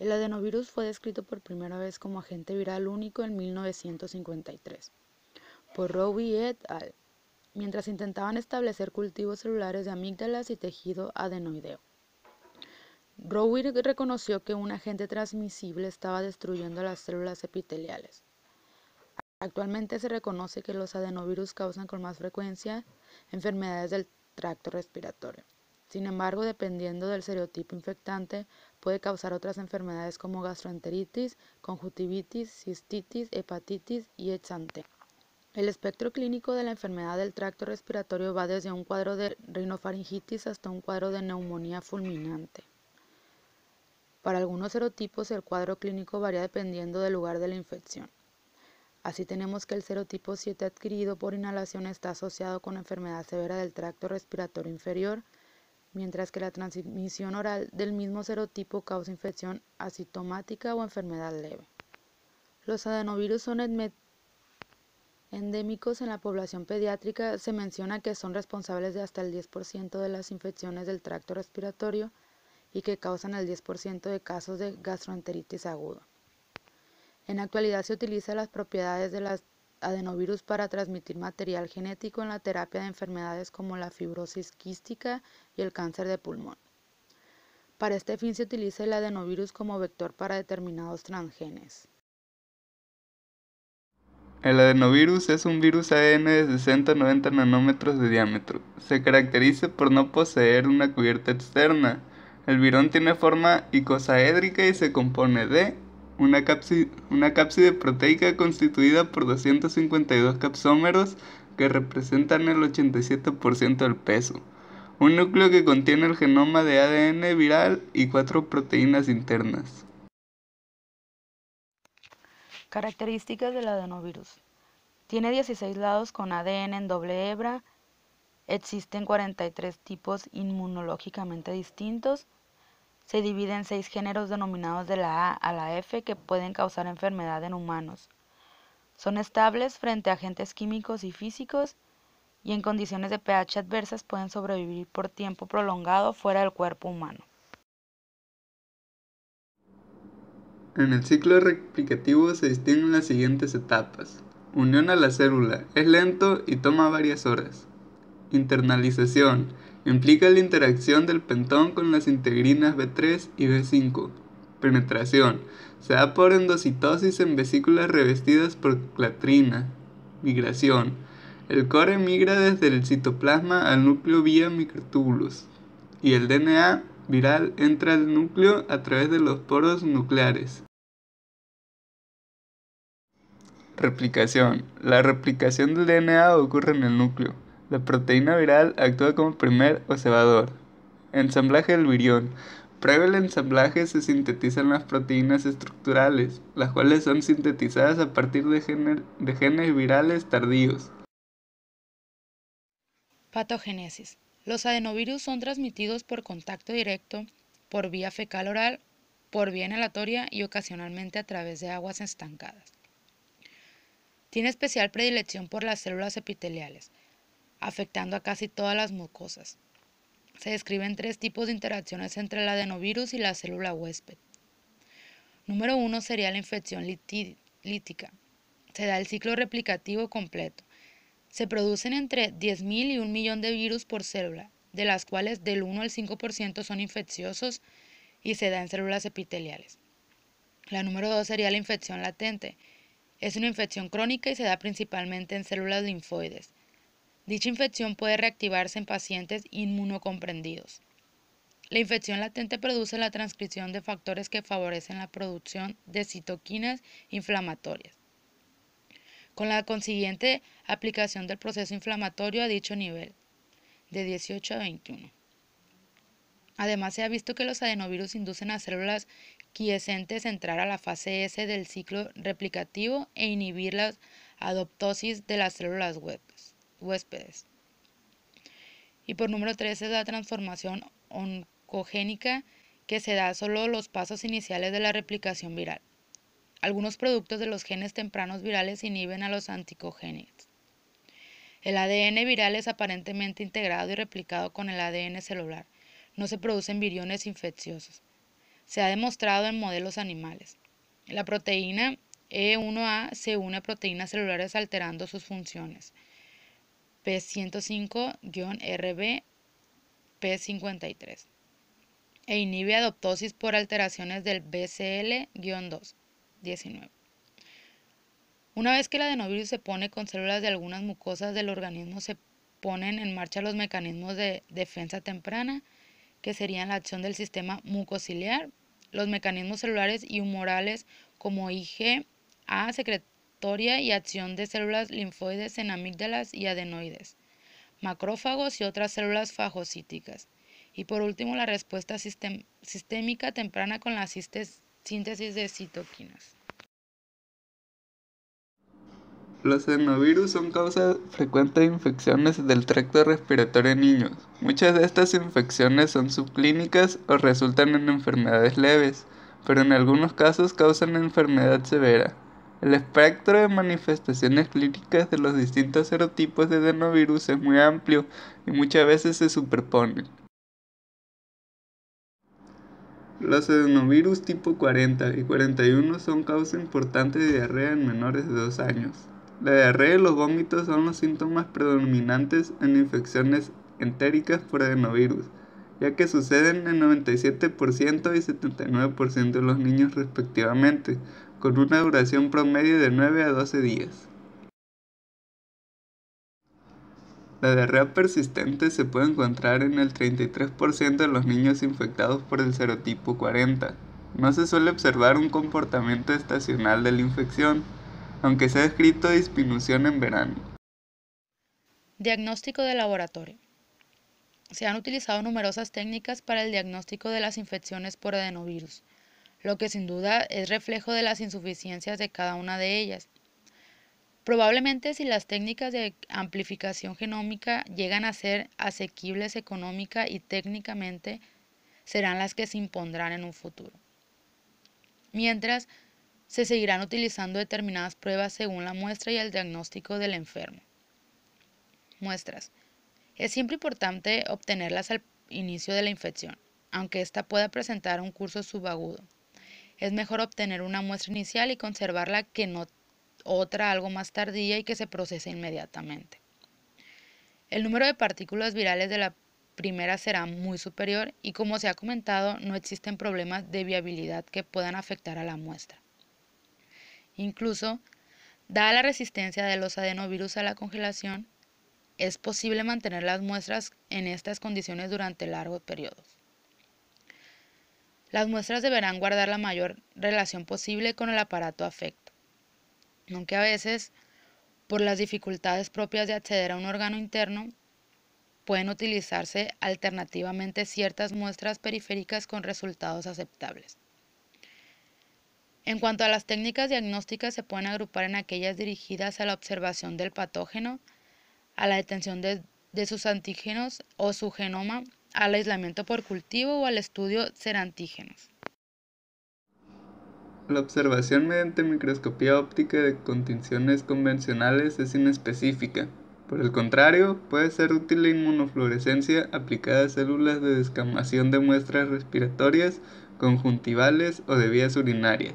El adenovirus fue descrito por primera vez como agente viral único en 1953 por Robbie et al. mientras intentaban establecer cultivos celulares de amígdalas y tejido adenoideo. Rowe reconoció que un agente transmisible estaba destruyendo las células epiteliales. Actualmente se reconoce que los adenovirus causan con más frecuencia enfermedades del tracto respiratorio. Sin embargo, dependiendo del serotipo infectante, Puede causar otras enfermedades como gastroenteritis, conjuntivitis, cistitis, hepatitis y exante. El espectro clínico de la enfermedad del tracto respiratorio va desde un cuadro de rinofaringitis hasta un cuadro de neumonía fulminante. Para algunos serotipos el cuadro clínico varía dependiendo del lugar de la infección. Así tenemos que el serotipo 7 adquirido por inhalación está asociado con enfermedad severa del tracto respiratorio inferior, mientras que la transmisión oral del mismo serotipo causa infección asintomática o enfermedad leve. Los adenovirus son endémicos en la población pediátrica. Se menciona que son responsables de hasta el 10% de las infecciones del tracto respiratorio y que causan el 10% de casos de gastroenteritis aguda. En actualidad se utilizan las propiedades de las adenovirus para transmitir material genético en la terapia de enfermedades como la fibrosis quística y el cáncer de pulmón. Para este fin se utiliza el adenovirus como vector para determinados transgenes. El adenovirus es un virus ADN de 60 a 90 nanómetros de diámetro. Se caracteriza por no poseer una cubierta externa. El virón tiene forma icosaédrica y se compone de una, cápside, proteica constituida por 252 capsómeros que representan el 87% del peso. Un núcleo que contiene el genoma de ADN viral y cuatro proteínas internas. Características del adenovirus. Tiene 16 lados con ADN en doble hebra. Existen 43 tipos inmunológicamente distintos se divide en seis géneros denominados de la A a la F que pueden causar enfermedad en humanos. Son estables frente a agentes químicos y físicos y en condiciones de pH adversas pueden sobrevivir por tiempo prolongado fuera del cuerpo humano. En el ciclo replicativo se distinguen las siguientes etapas. Unión a la célula es lento y toma varias horas. Internalización Implica la interacción del pentón con las integrinas B3 y B5. Penetración. Se da por endocitosis en vesículas revestidas por clatrina. Migración. El core migra desde el citoplasma al núcleo vía microtúbulos. Y el DNA viral entra al núcleo a través de los poros nucleares. Replicación. La replicación del DNA ocurre en el núcleo. La proteína viral actúa como primer observador. Ensamblaje del virión. Previo el ensamblaje se sintetizan las proteínas estructurales, las cuales son sintetizadas a partir de, genes virales tardíos. Patogénesis. Los adenovirus son transmitidos por contacto directo, por vía fecal oral, por vía inhalatoria y ocasionalmente a través de aguas estancadas. Tiene especial predilección por las células epiteliales afectando a casi todas las mucosas. Se describen tres tipos de interacciones entre el adenovirus y la célula huésped. Número uno sería la infección lítica. Se da el ciclo replicativo completo. Se producen entre 10.000 y 1 millón de virus por célula, de las cuales del 1 al 5% son infecciosos y se da en células epiteliales. La número 2 sería la infección latente. Es una infección crónica y se da principalmente en células linfoides. Dicha infección puede reactivarse en pacientes inmunocomprendidos. La infección latente produce la transcripción de factores que favorecen la producción de citoquinas inflamatorias, con la consiguiente aplicación del proceso inflamatorio a dicho nivel, de 18 a 21. Además, se ha visto que los adenovirus inducen a células quiescentes a entrar a la fase S del ciclo replicativo e inhibir la adoptosis de las células huésped huéspedes. Y por número 3 es la transformación oncogénica que se da solo los pasos iniciales de la replicación viral. Algunos productos de los genes tempranos virales inhiben a los anticogénicos. El ADN viral es aparentemente integrado y replicado con el ADN celular. No se producen viriones infecciosos. Se ha demostrado en modelos animales. La proteína E1A se une a proteínas celulares alterando sus funciones. P105-RB P53 e inhibe adoptosis por alteraciones del BCL-2-19. Una vez que el adenovirus se pone con células de algunas mucosas del organismo, se ponen en marcha los mecanismos de defensa temprana, que serían la acción del sistema mucociliar, los mecanismos celulares y humorales como iga A, y acción de células linfoides en amígdalas y adenoides, macrófagos y otras células fagocíticas. Y por último, la respuesta sistémica temprana con la síntesis de citoquinas. Los adenovirus son causa frecuente de infecciones del tracto respiratorio en niños. Muchas de estas infecciones son subclínicas o resultan en enfermedades leves, pero en algunos casos causan enfermedad severa. El espectro de manifestaciones clínicas de los distintos serotipos de adenovirus es muy amplio y muchas veces se superponen. Los adenovirus tipo 40 y 41 son causa importante de diarrea en menores de 2 años. La diarrea y los vómitos son los síntomas predominantes en infecciones entéricas por adenovirus ya que suceden en 97% y 79% de los niños respectivamente, con una duración promedio de 9 a 12 días. La diarrea persistente se puede encontrar en el 33% de los niños infectados por el serotipo 40. No se suele observar un comportamiento estacional de la infección, aunque se ha descrito disminución en verano. Diagnóstico de laboratorio se han utilizado numerosas técnicas para el diagnóstico de las infecciones por adenovirus, lo que sin duda es reflejo de las insuficiencias de cada una de ellas. Probablemente si las técnicas de amplificación genómica llegan a ser asequibles económica y técnicamente, serán las que se impondrán en un futuro. Mientras, se seguirán utilizando determinadas pruebas según la muestra y el diagnóstico del enfermo. Muestras. Es siempre importante obtenerlas al inicio de la infección, aunque ésta pueda presentar un curso subagudo. Es mejor obtener una muestra inicial y conservarla que no otra algo más tardía y que se procese inmediatamente. El número de partículas virales de la primera será muy superior y como se ha comentado no existen problemas de viabilidad que puedan afectar a la muestra. Incluso, dada la resistencia de los adenovirus a la congelación, es posible mantener las muestras en estas condiciones durante largos periodos. Las muestras deberán guardar la mayor relación posible con el aparato afecto, aunque a veces, por las dificultades propias de acceder a un órgano interno, pueden utilizarse alternativamente ciertas muestras periféricas con resultados aceptables. En cuanto a las técnicas diagnósticas, se pueden agrupar en aquellas dirigidas a la observación del patógeno, a la detención de, sus antígenos o su genoma, al aislamiento por cultivo o al estudio antígenos. La observación mediante microscopía óptica de condiciones convencionales es inespecífica. Por el contrario, puede ser útil la inmunofluorescencia aplicada a células de descamación de muestras respiratorias, conjuntivales o de vías urinarias.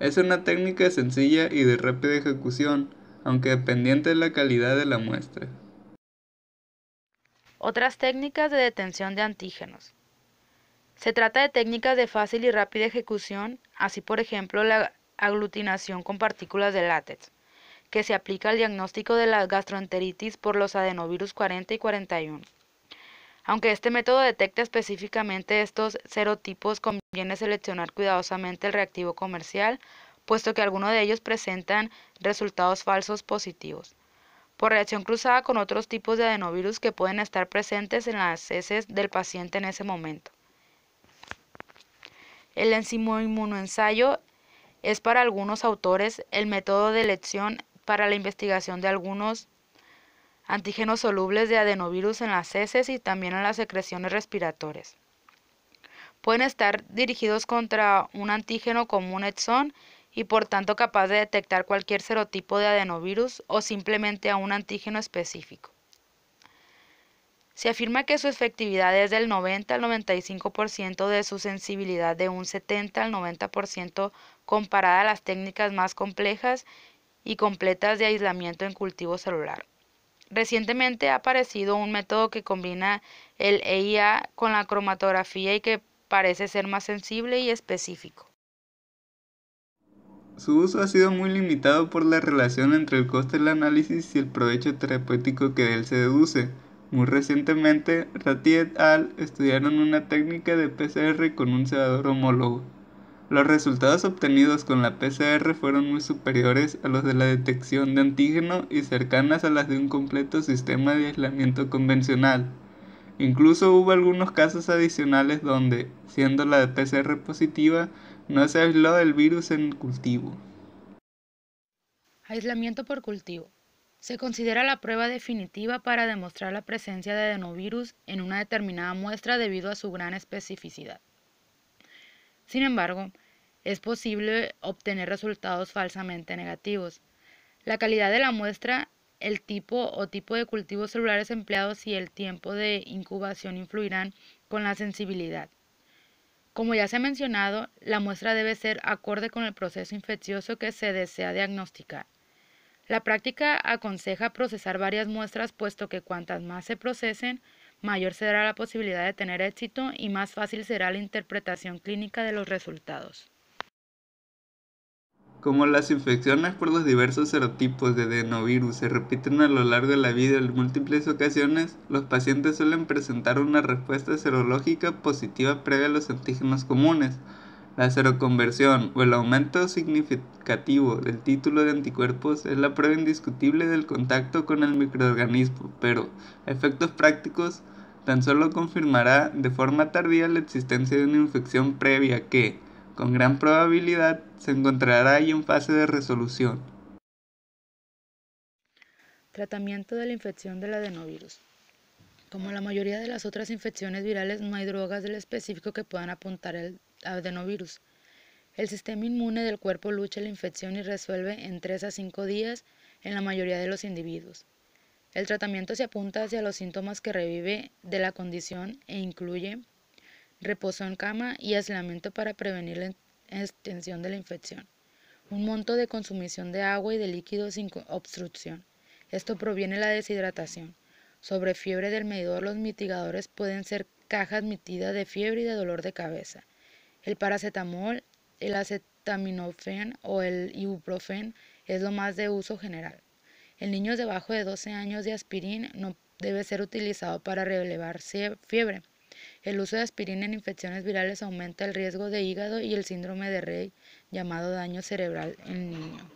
Es una técnica sencilla y de rápida ejecución, aunque dependiente de la calidad de la muestra. Otras técnicas de detención de antígenos. Se trata de técnicas de fácil y rápida ejecución, así por ejemplo la aglutinación con partículas de látex, que se aplica al diagnóstico de la gastroenteritis por los adenovirus 40 y 41. Aunque este método detecta específicamente estos serotipos, conviene seleccionar cuidadosamente el reactivo comercial puesto que algunos de ellos presentan resultados falsos positivos. Por reacción cruzada con otros tipos de adenovirus que pueden estar presentes en las heces del paciente en ese momento. El inmunoensayo es para algunos autores el método de elección para la investigación de algunos antígenos solubles de adenovirus en las heces y también en las secreciones respiratorias. Pueden estar dirigidos contra un antígeno como un y por tanto capaz de detectar cualquier serotipo de adenovirus o simplemente a un antígeno específico. Se afirma que su efectividad es del 90 al 95% de su sensibilidad de un 70 al 90% comparada a las técnicas más complejas y completas de aislamiento en cultivo celular. Recientemente ha aparecido un método que combina el EIA con la cromatografía y que parece ser más sensible y específico. Su uso ha sido muy limitado por la relación entre el coste del análisis y el provecho terapéutico que de él se deduce. Muy recientemente, Ratti et al. estudiaron una técnica de PCR con un cebador homólogo. Los resultados obtenidos con la PCR fueron muy superiores a los de la detección de antígeno y cercanas a las de un completo sistema de aislamiento convencional. Incluso hubo algunos casos adicionales donde, siendo la PCR positiva, no se aisló del virus en cultivo. Aislamiento por cultivo. Se considera la prueba definitiva para demostrar la presencia de adenovirus en una determinada muestra debido a su gran especificidad. Sin embargo, es posible obtener resultados falsamente negativos. La calidad de la muestra, el tipo o tipo de cultivos celulares empleados y el tiempo de incubación influirán con la sensibilidad. Como ya se ha mencionado, la muestra debe ser acorde con el proceso infeccioso que se desea diagnosticar. La práctica aconseja procesar varias muestras puesto que cuantas más se procesen, mayor será la posibilidad de tener éxito y más fácil será la interpretación clínica de los resultados. Como las infecciones por los diversos serotipos de adenovirus se repiten a lo largo de la vida en múltiples ocasiones, los pacientes suelen presentar una respuesta serológica positiva previa a los antígenos comunes. La seroconversión o el aumento significativo del título de anticuerpos es la prueba indiscutible del contacto con el microorganismo, pero efectos prácticos tan solo confirmará de forma tardía la existencia de una infección previa que, con gran probabilidad se encontrará ahí en fase de resolución. Tratamiento de la infección del adenovirus. Como la mayoría de las otras infecciones virales, no hay drogas del específico que puedan apuntar al adenovirus. El sistema inmune del cuerpo lucha la infección y resuelve en 3 a 5 días en la mayoría de los individuos. El tratamiento se apunta hacia los síntomas que revive de la condición e incluye reposo en cama y aislamiento para prevenir la extensión de la infección. Un monto de consumición de agua y de líquidos sin obstrucción. Esto proviene de la deshidratación. Sobre fiebre del medidor, los mitigadores pueden ser caja admitida de fiebre y de dolor de cabeza. El paracetamol, el acetaminofén o el ibuprofen es lo más de uso general. En niños debajo de 12 años de aspirina no debe ser utilizado para relevar fiebre. El uso de aspirina en infecciones virales aumenta el riesgo de hígado y el síndrome de Rey, llamado daño cerebral en niño.